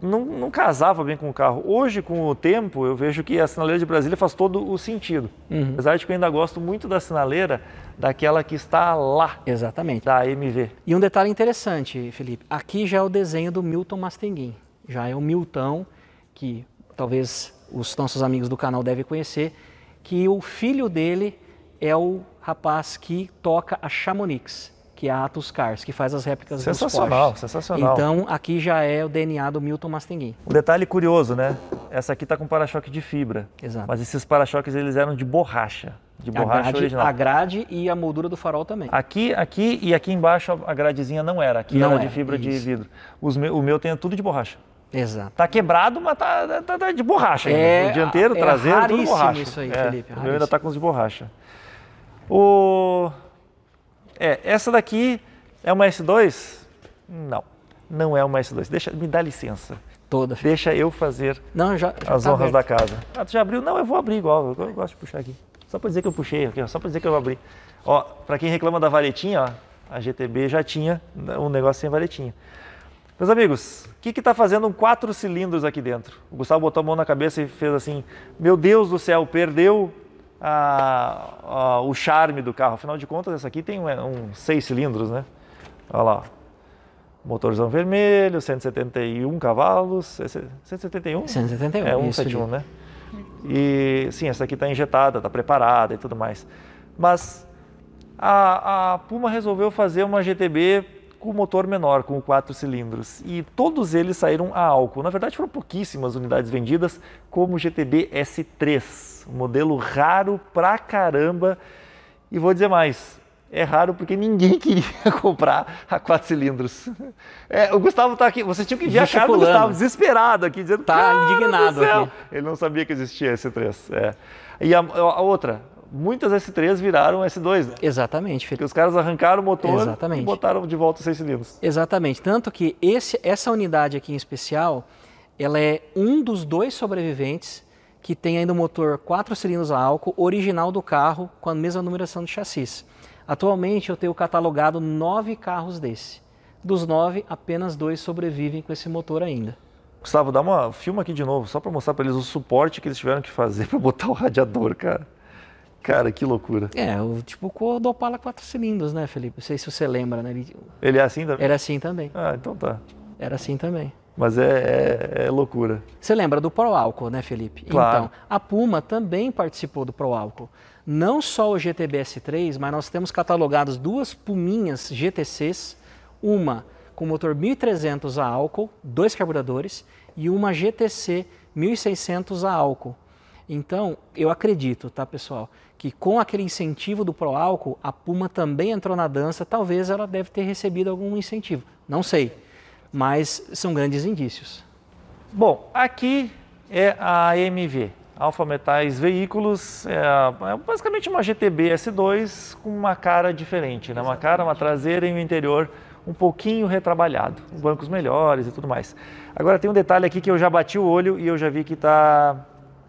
não, não casava bem com o carro. Hoje, com o tempo, eu vejo que a sinaleira de Brasília faz todo o sentido. Uhum. Apesar de que eu ainda gosto muito da sinaleira daquela que está lá. Exatamente. Da MV. E um detalhe interessante, Felipe. Aqui já é o desenho do Milton Mastenguin. Já é o Milton, que talvez os nossos amigos do canal devem conhecer, que o filho dele é o rapaz que toca a Chamonix, que é a Atos Cars, que faz as réplicas sensacional, dos Sensacional, sensacional. Então, aqui já é o DNA do Milton Mastengui. Um detalhe curioso, né? Essa aqui tá com para-choque de fibra. Exato. Mas esses para-choques, eles eram de borracha. De borracha a grade, original. A grade e a moldura do farol também. Aqui, aqui e aqui embaixo a gradezinha não era. Aqui não era, era de fibra isso. de vidro. Me, o meu tem tudo de borracha. Exato. Tá quebrado, mas tá, tá, tá de borracha. É, ainda. o dianteiro, é traseiro, tudo borracha. isso aí, é, Felipe. O meu ainda tá com os de borracha. O... É, essa daqui é uma S2? Não, não é uma S2. Deixa, me dá licença. Toda. Deixa eu fazer não, já, já as tá honras aberto. da casa. Ah, tu já abriu? Não, eu vou abrir igual. Eu gosto de puxar aqui. Só para dizer que eu puxei aqui, só para dizer que eu abri. Ó, para quem reclama da varetinha, ó, a GTB já tinha né, um negócio sem varetinha. Meus amigos, o que está fazendo quatro cilindros aqui dentro? O Gustavo botou a mão na cabeça e fez assim, meu Deus do céu, perdeu a, a, o charme do carro. Afinal de contas, essa aqui tem um, um seis cilindros, né? Olha lá. Motorzão vermelho, 171 cavalos. 171? 171. É 171, é, né? E sim, essa aqui está injetada, está preparada e tudo mais. Mas a, a Puma resolveu fazer uma GTB com motor menor, com quatro cilindros. E todos eles saíram a álcool. Na verdade, foram pouquíssimas unidades vendidas, como o GTB S3, um modelo raro pra caramba. E vou dizer mais, é raro porque ninguém queria comprar a quatro cilindros. É, o Gustavo tá aqui, você tinha que ver a cara do Gustavo, desesperado aqui, dizendo Tá indignado aqui. Ele não sabia que existia esse 3. É. E a, a, outra, muitas S3 viraram S2, né? Exatamente, Felipe. Porque os caras arrancaram o motor Exatamente. e botaram de volta os seis cilindros. Exatamente. Tanto que esse, essa unidade aqui em especial, ela é um dos dois sobreviventes que tem ainda o um motor quatro cilindros a álcool original do carro com a mesma numeração de chassis. Atualmente eu tenho catalogado nove carros desse. Dos nove, apenas dois sobrevivem com esse motor ainda. Gustavo, dá uma filma aqui de novo, só para mostrar para eles o suporte que eles tiveram que fazer para botar o radiador, cara. Cara, que loucura. É, o tipo o do Opala quatro cilindros, né, Felipe? Não sei se você lembra, né? Ele, Ele é assim também? Era assim também. Ah, então tá. Era assim também. Mas é, é, é loucura. Você lembra do Pro Álcool, né, Felipe? Claro. Então, a Puma também participou do Pro Álcool. Não só o GTBS3, mas nós temos catalogados duas Puminhas GTCs, uma com motor 1300 a álcool, dois carburadores, e uma GTC 1600 a álcool. Então, eu acredito, tá, pessoal, que com aquele incentivo do Proálcool, a Puma também entrou na dança, talvez ela deve ter recebido algum incentivo, não sei, mas são grandes indícios. Bom, aqui é a AMV, Alfa Metais Veículos, é, é, basicamente uma GTB S2 com uma cara diferente, né? uma cara, uma traseira e um interior um pouquinho retrabalhado, bancos melhores e tudo mais. Agora tem um detalhe aqui que eu já bati o olho e eu já vi que está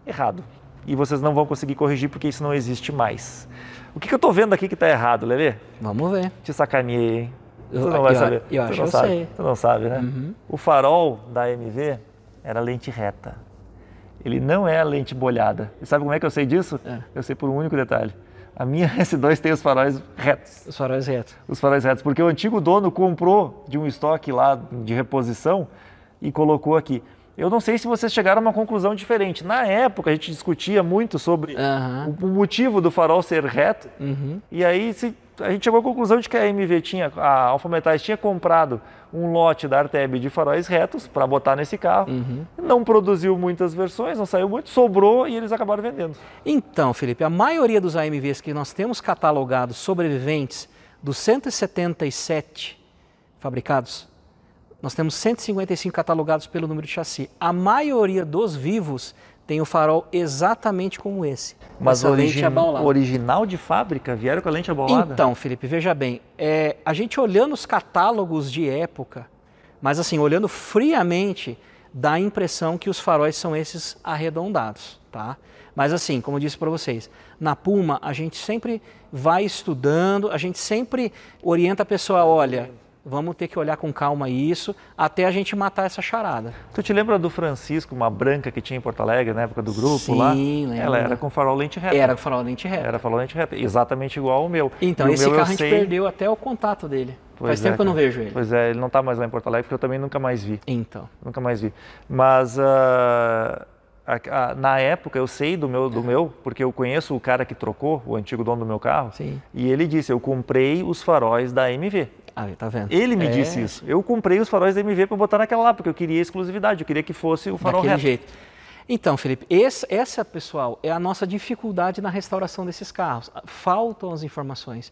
errado e vocês não vão conseguir corrigir porque isso não existe mais. O que, que eu estou vendo aqui que está errado, Levê? Vamos ver. Te sacaneei, hein? Tu não eu, vai eu, saber. Eu, não sabe. Sei. Tu não sabe, né? Uhum. O farol da MV era lente reta. Ele não é a lente bolhada. E sabe como é que eu sei disso? É. Eu sei por um único detalhe. A minha S2 tem os faróis retos. Os faróis retos. Os faróis retos. Porque o antigo dono comprou de um estoque lá de reposição e colocou aqui. Eu não sei se vocês chegaram a uma conclusão diferente. Na época, a gente discutia muito sobre uhum. o, o, motivo do farol ser reto. Uhum. E aí se, a gente chegou à conclusão de que a MV tinha, a Alfa Metais tinha comprado um lote da Arteb de faróis retos para botar nesse carro. Uhum. Não produziu muitas versões, não saiu muito, sobrou e eles acabaram vendendo. Então, Felipe, a maioria dos AMVs que nós temos catalogados sobreviventes dos 177 fabricados nós temos 155 catalogados pelo número de chassi. A maioria dos vivos tem o farol exatamente como esse. Mas o origi original de fábrica vieram com a lente abaulada? Então, Felipe, veja bem. É, a gente olhando os catálogos de época, mas assim, olhando friamente, dá a impressão que os faróis são esses arredondados, tá? Mas assim, como eu disse para vocês, na Puma a gente sempre vai estudando, a gente sempre orienta a pessoa, olha, Vamos ter que olhar com calma isso até a gente matar essa charada. Tu te lembra do Francisco, uma branca que tinha em Porto Alegre na época do grupo Sim, lá? Sim, lembro. Ela era com farol lente reta. Era com farol lente reta. Era farol lente reta, exatamente igual ao meu. Então, e esse meu, carro a gente sei... perdeu até o contato dele. Pois Faz é, tempo que eu não vejo ele. Pois é, ele não está mais lá em Porto Alegre, porque eu também nunca mais vi. Então. Nunca mais vi. Mas uh, a, a, na época eu sei do meu, do meu, porque eu conheço o cara que trocou, o antigo dono do meu carro. Sim. E ele disse, eu comprei os faróis da MV. Ah, tá vendo? Ele me é... disse isso. Eu comprei os faróis da MV para botar naquela lá, porque eu queria exclusividade, eu queria que fosse o farol Daquele reto. jeito. Então, Felipe, esse, essa, pessoal, é a nossa dificuldade na restauração desses carros. Faltam as informações.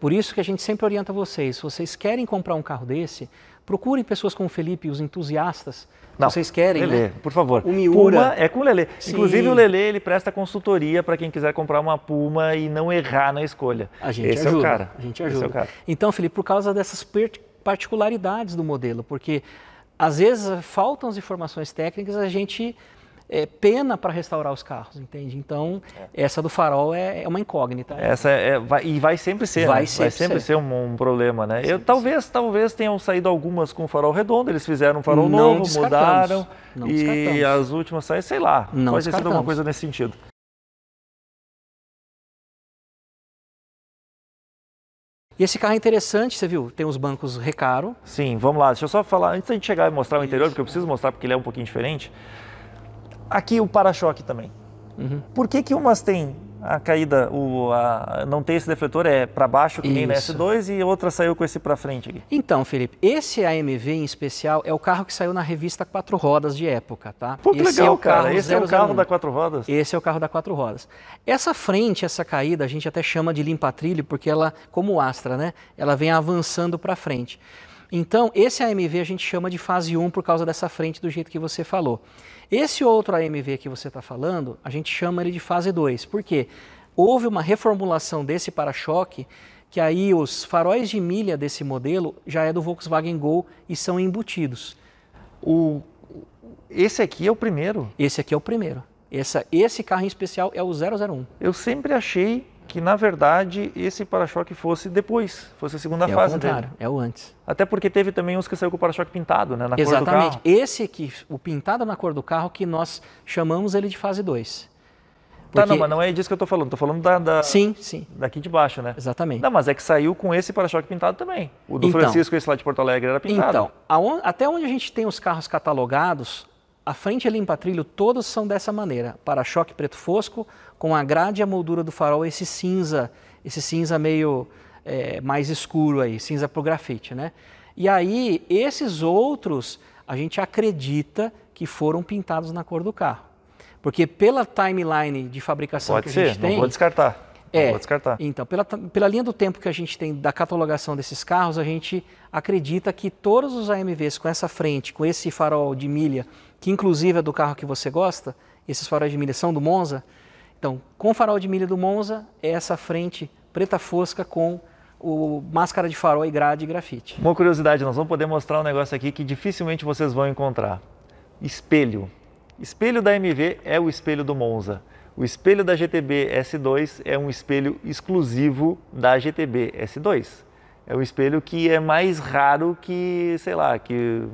Por isso que a gente sempre orienta vocês, se vocês querem comprar um carro desse, procurem pessoas como o Felipe, os entusiastas. Não, vocês querem, Lelê, né? por favor. O Puma é com o Lelê. Sim. Inclusive o Lelê, ele presta consultoria para quem quiser comprar uma Puma e não errar na escolha. A gente Esse ajuda. É o cara. A gente ajuda. Esse é o cara. Então, Felipe, por causa dessas particularidades do modelo, porque às vezes faltam as informações técnicas, a gente é, pena para restaurar os carros, entende? Então, é. essa do farol é, é uma incógnita. Essa é, é, vai, e vai sempre ser, vai, né? sempre, vai sempre ser, ser um, um, problema, né? Eu, talvez, talvez tenham saído algumas com farol redondo, eles fizeram um farol Não novo, mudaram Não e as últimas saem, sei lá, Não pode ter sido alguma coisa nesse sentido. E esse carro é interessante, você viu? Tem os bancos recaro. Sim, vamos lá. Deixa eu só falar, antes da gente chegar e mostrar o Isso. interior, porque eu preciso mostrar porque ele é um pouquinho diferente. Aqui o para-choque também. Uhum. Por que, que umas têm a caída, o, a, não tem esse defletor, é para baixo, que Isso. na S2, e outra saiu com esse para frente aqui. Então, Felipe, esse AMV em especial é o carro que saiu na revista Quatro Rodas de época, tá? Pô, que esse é legal, é o cara. Carro esse 001. é o carro da Quatro Rodas? Esse é o carro da Quatro Rodas. Essa frente, essa caída, a gente até chama de limpa-trilho, porque ela, como astra, né? Ela vem avançando para frente. Então, esse AMV a gente chama de fase 1 por causa dessa frente do jeito que você falou. Esse outro AMV que você está falando, a gente chama ele de fase 2. Por quê? Houve uma reformulação desse para-choque que aí os faróis de milha desse modelo já é do Volkswagen Gol e são embutidos. O... Esse aqui é o primeiro? Esse aqui é o primeiro. Essa, esse carro em especial é o 001. Eu sempre achei que na verdade esse para-choque fosse depois, fosse a segunda é fase o contrário, dele. É o antes. Até porque teve também uns que saiu com o para-choque pintado, né, na Exatamente. cor do carro. Exatamente. Esse que o pintado na cor do carro que nós chamamos ele de fase 2. Porque... Tá, não, mas não é disso que eu tô falando, tô falando da, da Sim, sim. Daqui de baixo, né? Exatamente. Não, mas é que saiu com esse para-choque pintado também. O do então, Francisco, esse lá de Porto Alegre, era pintado. Então, até onde a gente tem os carros catalogados, a frente e limpa-trilho todos são dessa maneira. Para-choque preto fosco, com a grade e a moldura do farol, esse cinza, esse cinza meio é, mais escuro aí, cinza o grafite, né? E aí, esses outros, a gente acredita que foram pintados na cor do carro. Porque pela timeline de fabricação Pode que ser, a gente tem... Pode ser, não vou descartar. É, não vou descartar. então, pela, pela linha do tempo que a gente tem da catalogação desses carros, a gente acredita que todos os AMVs com essa frente, com esse farol de milha que inclusive é do carro que você gosta, esses faróis de milha são do Monza. Então, com o farol de milha do Monza, é essa frente preta fosca com o máscara de farol e grade e grafite. Uma curiosidade, nós vamos poder mostrar um negócio aqui que dificilmente vocês vão encontrar. Espelho. Espelho da MV é o espelho do Monza. O espelho da GTB S2 é um espelho exclusivo da GTB S2. É um espelho que é mais raro que, sei lá, que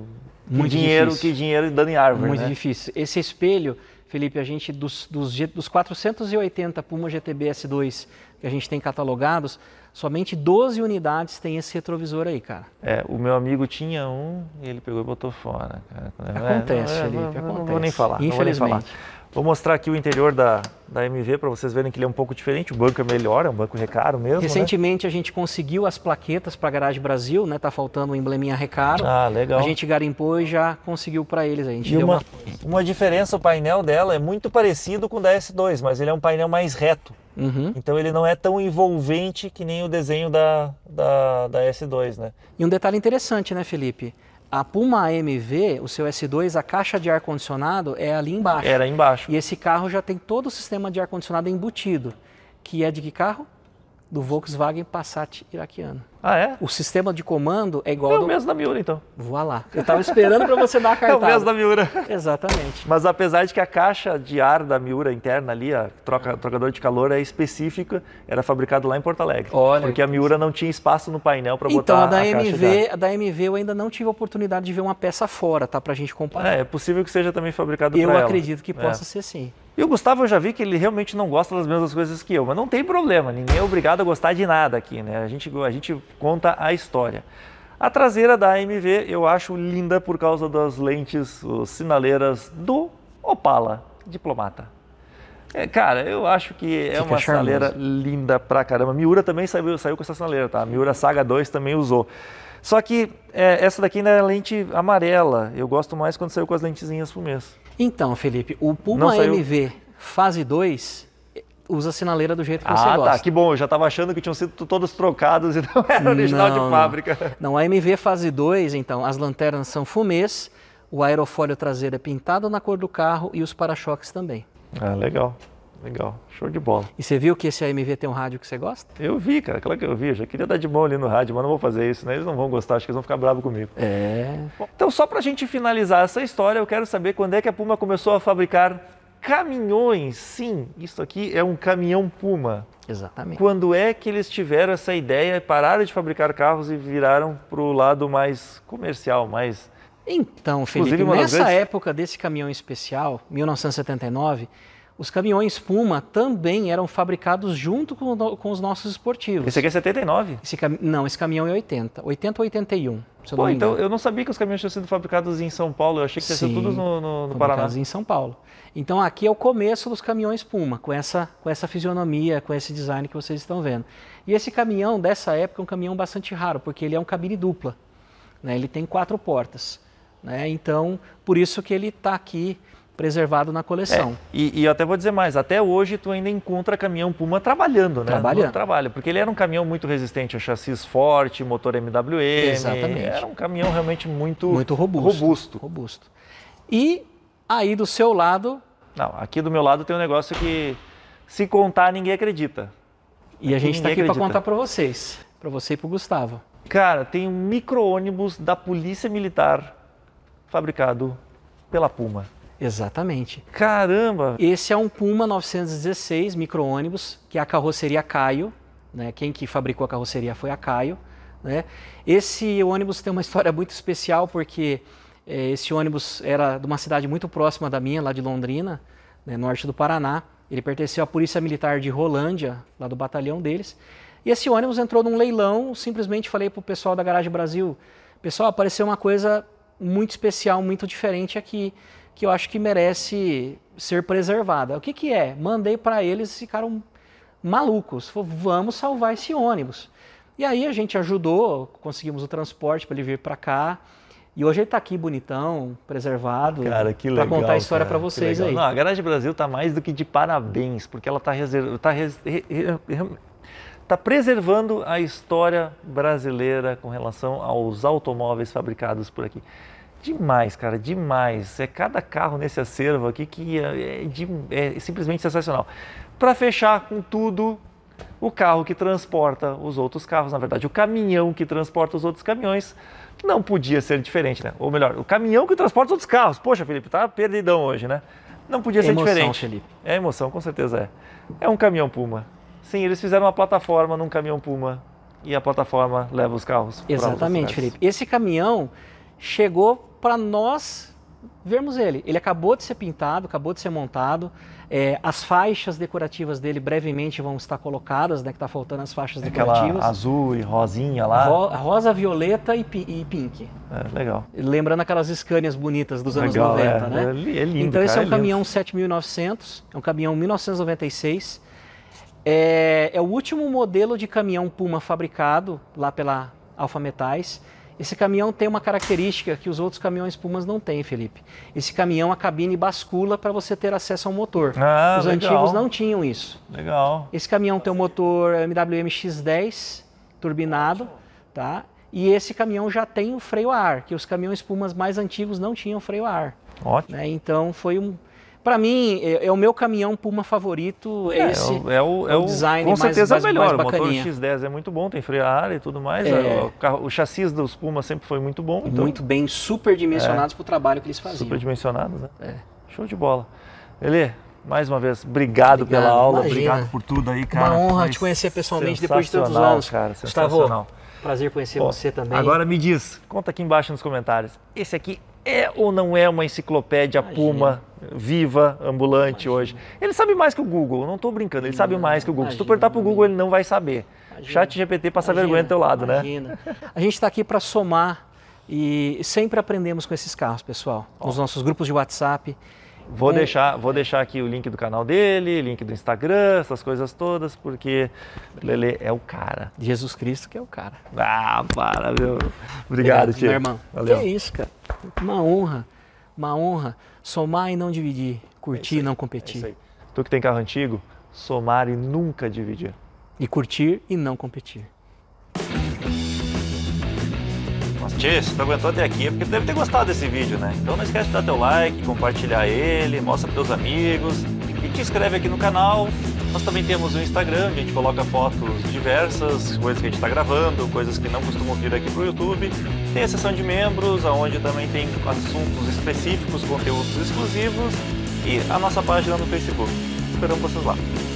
muito dinheiro difícil. que dinheiro dando em árvore. Muito né? difícil. Esse espelho, Felipe, a gente dos, dos, dos 480 Puma GTB S2 que a gente tem catalogados, somente 12 unidades tem esse retrovisor aí, cara. É, o meu amigo tinha um e ele pegou e botou fora. Cara. Acontece, é, não, Felipe, não, acontece. Não vou nem falar. Infelizmente. Vou mostrar aqui o interior da, da MV para vocês verem que ele é um pouco diferente. O banco é melhor, é um banco recaro mesmo. Né? Recentemente né? a gente conseguiu as plaquetas para a Garagem Brasil, né? Tá faltando o um embleminha recaro. Ah, legal. A gente garimpou e já conseguiu para eles. A gente e deu uma, uma... uma diferença, o painel dela é muito parecido com o da S2, mas ele é um painel mais reto. Uhum. Então ele não é tão envolvente que nem o desenho da, da, da S2, né? E um detalhe interessante, né, Felipe? A Puma MV, o seu S2, a caixa de ar-condicionado é ali embaixo. Era embaixo. E esse carro já tem todo o sistema de ar-condicionado embutido, que é de que carro? Do Volkswagen Passat iraquiano. Ah, é? O sistema de comando é igual. É o do... mesmo da Miura, então. Voa lá. Eu tava esperando para você dar a cartada. É o mesmo da Miura. Exatamente. Mas apesar de que a caixa de ar da Miura interna ali, a troca, trocador de calor, é específica, era fabricado lá em Porto Alegre. Olha. Porque a Miura não tinha espaço no painel para então, botar a, da a MV, caixa de ar. A da MV eu ainda não tive a oportunidade de ver uma peça fora, tá? Para a gente comparar. É, é possível que seja também fabricado para ela. Eu acredito que é. possa é. ser sim. E o Gustavo eu já vi que ele realmente não gosta das mesmas coisas que eu, mas não tem problema, ninguém é obrigado a gostar de nada aqui, né? A gente, a gente conta a história. A traseira da AMV eu acho linda por causa das lentes sinaleiras do Opala Diplomata. É, cara, eu acho que é Fica uma charmoso. sinaleira linda pra caramba. Miura também saiu, saiu com essa sinaleira, tá? A Miura Saga 2 também usou. Só que é, essa daqui ainda é lente amarela. Eu gosto mais quando saiu com as lentezinhas mês. Então, Felipe, o Puma AMV MV fase 2 eh, usa a sinaleira do jeito que ah, você gosta. Ah, tá, que bom. Eu já estava achando que tinham sido todos trocados e não era original não, de fábrica. Não. não, a MV fase 2, então, as lanternas são fumês, o aerofólio traseiro é pintado na cor do carro e os para-choques também. Ah, legal. Legal, show de bola. E você viu que esse AMV tem um rádio que você gosta? Eu vi, cara, claro que eu vi. Eu já queria dar de mão ali no rádio, mas não vou fazer isso, né? Eles não vão gostar, acho que eles vão ficar bravos comigo. É. Bom, então, só pra gente finalizar essa história, eu quero saber quando é que a Puma começou a fabricar caminhões. Sim, isso aqui é um caminhão Puma. Exatamente. Quando é que eles tiveram essa ideia, pararam de fabricar carros e viraram para o lado mais comercial, mais. Então, Felipe, nessa época desse caminhão especial, 1979, os caminhões Puma também eram fabricados junto com, com os nossos esportivos. Esse aqui é 79? Esse cam... Não, esse caminhão é 80. 80 ou 81. Se eu Pô, então eu não sabia que os caminhões tinham sido fabricados em São Paulo, eu achei que tinha sido todos no, no, no Paraná. em São Paulo. Então aqui é o começo dos caminhões Puma, com essa, com essa fisionomia, com esse design que vocês estão vendo. E esse caminhão dessa época é um caminhão bastante raro, porque ele é um cabine dupla. Né? Ele tem quatro portas. Né? Então, por isso que ele está aqui preservado na coleção. É, e, e, eu até vou dizer mais, até hoje tu ainda encontra caminhão Puma trabalhando, né? Trabalhando. trabalho, porque ele era um caminhão muito resistente a chassi forte, motor MWM. Exatamente. Era um caminhão realmente muito... Muito robusto. Robusto. Robusto. E aí do seu lado... Não, aqui do meu lado tem um negócio que se contar ninguém acredita. E aqui a gente está aqui para contar para vocês, para você e para o Gustavo. Cara, tem um micro-ônibus da Polícia Militar fabricado pela Puma. Exatamente. Caramba! Esse é um Puma 916 micro-ônibus, que é a carroceria Caio. Né? Quem que fabricou a carroceria foi a Caio. Né? Esse ônibus tem uma história muito especial, porque eh, esse ônibus era de uma cidade muito próxima da minha, lá de Londrina, né, norte do Paraná. Ele pertenceu à Polícia Militar de Rolândia, lá do batalhão deles. E esse ônibus entrou num leilão, simplesmente falei para o pessoal da Garagem Brasil, pessoal, apareceu uma coisa muito especial, muito diferente aqui que eu acho que merece ser preservada. O que, que é? Mandei para eles, e ficaram malucos. vamos salvar esse ônibus. E aí a gente ajudou, conseguimos o transporte para ele vir para cá. E hoje ele está aqui bonitão, preservado. Cara, que legal. Para contar a história para vocês aí. Não, a Garage Brasil está mais do que de parabéns, porque ela está reserv... tá res... tá preservando a história brasileira com relação aos automóveis fabricados por aqui. Demais, cara, demais. É cada carro nesse acervo aqui que é, é, é simplesmente sensacional. Para fechar com tudo, o carro que transporta os outros carros, na verdade, o caminhão que transporta os outros caminhões, não podia ser diferente, né? Ou melhor, o caminhão que transporta os outros carros. Poxa, Felipe, tá perdidão hoje, né? Não podia é ser emoção, diferente. Felipe. É emoção, com certeza é. É um caminhão Puma. Sim, eles fizeram uma plataforma num caminhão Puma e a plataforma leva os carros. Exatamente, Felipe. Esse caminhão chegou para nós vermos ele. Ele acabou de ser pintado, acabou de ser montado. É, as faixas decorativas dele brevemente vão estar colocadas, né? Que tá faltando as faixas decorativas. azul e rosinha lá. Ro rosa, violeta e, pi e pink. É, legal. Lembrando aquelas escâneas bonitas dos anos legal, 90, é. né? É, é, lindo, então esse é cara, é um caminhão 7900, é um caminhão 1996. É, é o último modelo de caminhão Puma fabricado lá pela Alfa Metais. Esse caminhão tem uma característica que os outros caminhões Pumas não têm, Felipe. Esse caminhão, a cabine bascula para você ter acesso ao motor. Ah, os legal. antigos não tinham isso. Legal. Esse caminhão tem um motor MWM X10 turbinado, tá? E esse caminhão já tem o freio a ar, que os caminhões Pumas mais antigos não tinham freio a ar. Ótimo. Né? Então foi um para mim, é, é, o meu caminhão Puma favorito, é, é, é esse. É o, é o, é o design com mais, certeza mais, é melhor. Mais o motor X10 é muito bom, tem freio a ar e tudo mais. É. O, carro, o chassis dos Pumas sempre foi muito bom. Então... Muito bem, super dimensionados para o trabalho que eles faziam. Super dimensionados, né? Show de bola. Ele, mais uma vez, obrigado, obrigado pela aula, imagina. obrigado por tudo aí, cara. Uma honra te conhecer pessoalmente depois de tantos anos. Cara, Gustavo, prazer conhecer você também. Agora me diz, conta aqui embaixo nos comentários. Esse aqui é ou não é uma enciclopédia Imagina. Puma viva, ambulante Imagina. hoje? Ele sabe mais que o Google, não estou brincando, ele não, sabe hum, mais que o Google. Imagina, Se tu perguntar para o Google, ele não vai saber. Imagina. Chat GPT passa vergonha do teu lado, né? A gente está aqui para somar e sempre aprendemos com esses carros, pessoal. Nos nossos grupos de WhatsApp, Vou, é. deixar, vou deixar aqui o link do canal dele, link do Instagram, essas coisas todas, porque Lele é o cara. Jesus Cristo que é o cara. Ah, para, meu. Obrigado, Obrigado tio. Meu irmão. Valeu. Que é isso, cara. Uma honra. Uma honra. Somar e não dividir. Curtir é e não é competir. É Tu que tem carro antigo, somar e nunca dividir. E curtir e não competir. Tchê, se tu aguentou até aqui é porque tu deve ter gostado desse vídeo, né? Então não esquece de dar teu like, compartilhar ele, mostra pros teus amigos e te inscreve aqui no canal. Nós também temos o Instagram, a gente coloca fotos diversas, coisas que a gente está gravando, coisas que não costumam vir aqui pro YouTube. Tem a seção de membros, onde também tem assuntos específicos, conteúdos exclusivos e a nossa página no Facebook. Esperamos vocês lá.